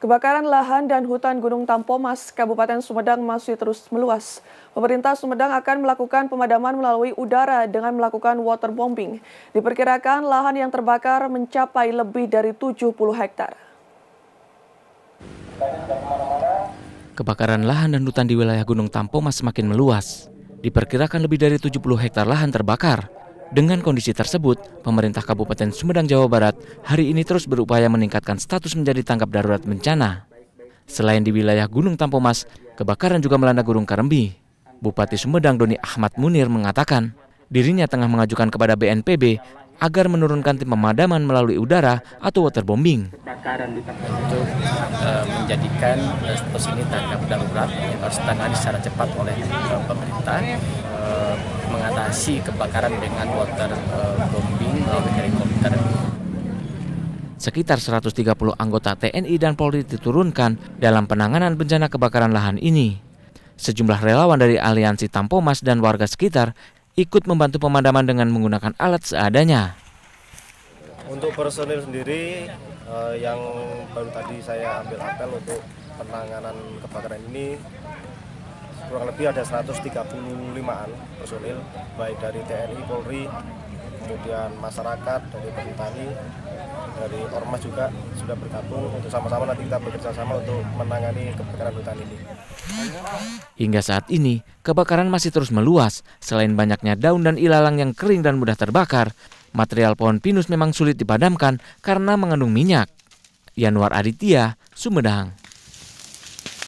Kebakaran lahan dan hutan Gunung Tampomas, Kabupaten Sumedang masih terus meluas. Pemerintah Sumedang akan melakukan pemadaman melalui udara dengan melakukan waterbombing. Diperkirakan lahan yang terbakar mencapai lebih dari 70 hektar. Kebakaran lahan dan hutan di wilayah Gunung Tampomas semakin meluas. Diperkirakan lebih dari 70 hektar lahan terbakar. Dengan kondisi tersebut, pemerintah Kabupaten Sumedang, Jawa Barat hari ini terus berupaya meningkatkan status menjadi tanggap darurat bencana. Selain di wilayah Gunung Tampomas, kebakaran juga melanda Gunung Karembi. Bupati Sumedang Doni Ahmad Munir mengatakan, dirinya tengah mengajukan kepada BNPB agar menurunkan tim pemadaman melalui udara atau waterbombing. Kebakaran di itu e, menjadikan eh, status ini tanggap darurat yang harus ditangani secara cepat oleh e, pemerintah. E, mengatasi kebakaran dengan water eh, bombing melalui helikopter. Sekitar 130 anggota TNI dan Polri diturunkan dalam penanganan bencana kebakaran lahan ini. Sejumlah relawan dari aliansi Tampomas dan warga sekitar ikut membantu pemadaman dengan menggunakan alat seadanya. Untuk personil sendiri eh, yang baru tadi saya ambil apel untuk penanganan kebakaran ini kurang lebih ada 135-an personil baik dari TNI, Polri, kemudian masyarakat, dari petani, dari ormas juga sudah bergabung untuk sama-sama nanti kita bekerja sama untuk menangani kebakaran hutan ini. Hingga saat ini, kebakaran masih terus meluas. Selain banyaknya daun dan ilalang yang kering dan mudah terbakar, material pohon pinus memang sulit dipadamkan karena mengandung minyak. Yanwar Aditya, Sumedang.